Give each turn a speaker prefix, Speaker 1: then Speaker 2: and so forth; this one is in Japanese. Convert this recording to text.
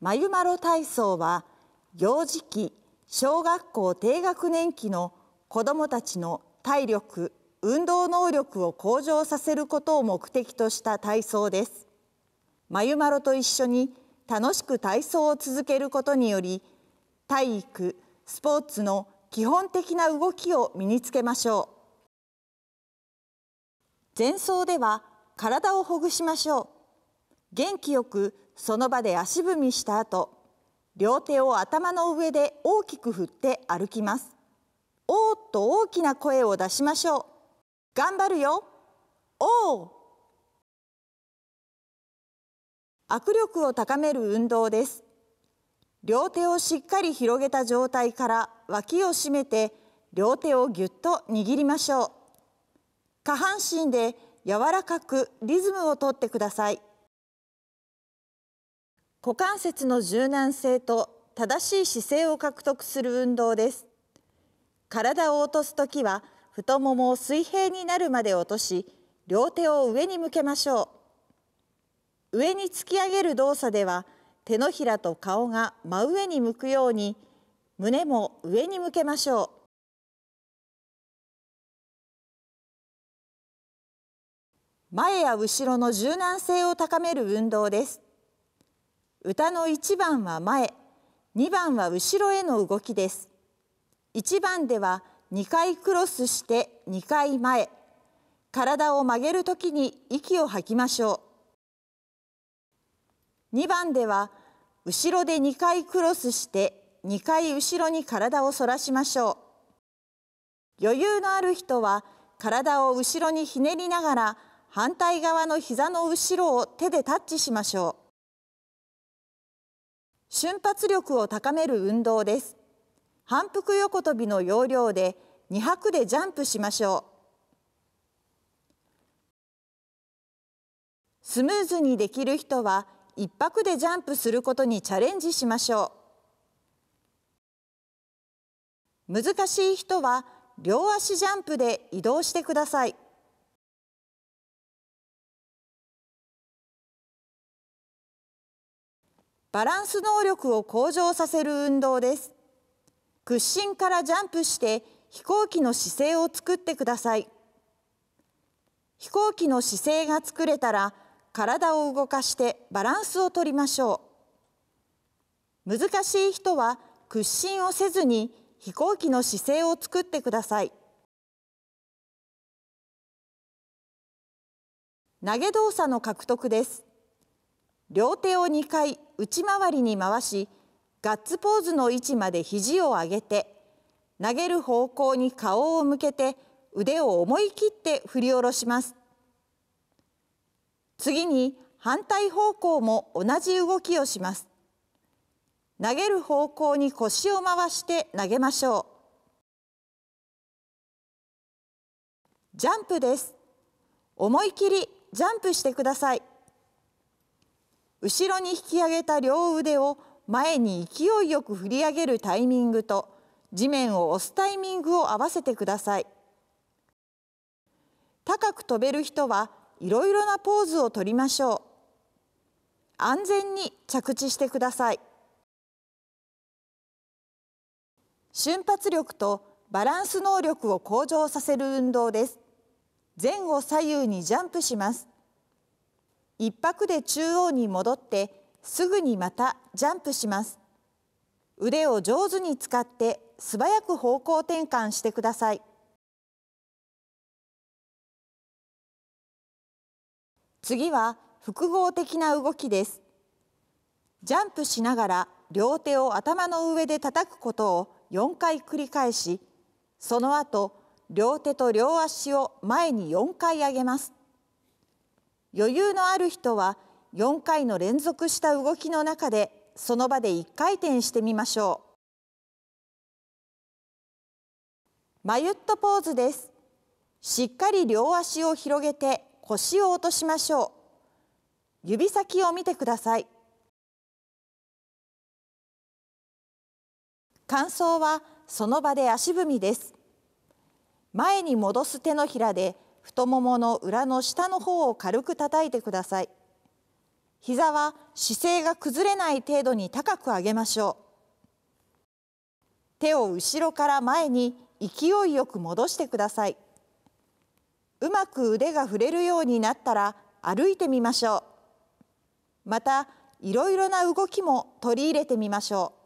Speaker 1: まゆまろ体操は幼児期小学校低学年期の子どもたちの体力運動能力を向上させることを目的とした体操です。まゆまろと一緒に楽しく体操を続けることにより体育スポーツの基本的な動きを身につけましょう。前奏では体をほぐしましょう。元気よくその場で足踏みした後両手を頭の上で大きく振って歩きますおーっと大きな声を出しましょう頑張るよおー握力を高める運動です両手をしっかり広げた状態から脇を締めて両手をぎゅっと握りましょう下半身で柔らかくリズムをとってください股関節の柔軟性と正しい姿勢を獲得する運動です体を落とすときは太ももを水平になるまで落とし両手を上に向けましょう上に突き上げる動作では手のひらと顔が真上に向くように胸も上に向けましょう前や後ろの柔軟性を高める運動です歌の1番は前2番は後ろへの動きです1番では2回クロスして2回前体を曲げるときに息を吐きましょう2番では後ろで2回クロスして2回後ろに体を反らしましょう余裕のある人は体を後ろにひねりながら反対側の膝の後ろを手でタッチしましょう瞬発力を高める運動です反復横跳びの要領で2拍でジャンプしましょうスムーズにできる人は1拍でジャンプすることにチャレンジしましょう難しい人は両足ジャンプで移動してください。バランス能力を向上させる運動です屈伸からジャンプして飛行機の姿勢を作ってください飛行機の姿勢が作れたら体を動かしてバランスを取りましょう難しい人は屈伸をせずに飛行機の姿勢
Speaker 2: を作ってください
Speaker 1: 投げ動作の獲得です両手を2回内回りに回しガッツポーズの位置まで肘を上げて投げる方向に顔を向けて腕を思い切って振り下ろします次に反対方向も同じ動きをします投げる方向に腰を回して投げましょ
Speaker 2: うジャンプです思い切
Speaker 1: りジャンプしてください後ろに引き上げた両腕を前に勢いよく振り上げるタイミングと地面を押すタイミングを合わせてください高く飛べる人はいろいろなポーズを取りましょう安全に着地してください瞬発力とバランス能力を向上させる運動です前後左右にジャンプします一泊で中央に戻ってすぐにまたジャンプします腕を上手に使って素早く方向転
Speaker 2: 換してください
Speaker 1: 次は複合的な動きですジャンプしながら両手を頭の上で叩くことを4回繰り返しその後両手と両足を前に4回上げます余裕のある人は4回の連続した動きの中でその場で1回転してみましょうマユットポーズですしっかり両足を広げて腰を落としましょう指先を見てください感想はその場で足踏みです前に戻す手のひらで太ももの裏の下の方を軽く叩いてください膝は姿勢が崩れない程度に高く上げましょう手を後ろから前に勢いよく戻してくださいうまく腕が触れるようになったら歩いてみましょうまたいろいろな動きも取り入れてみましょう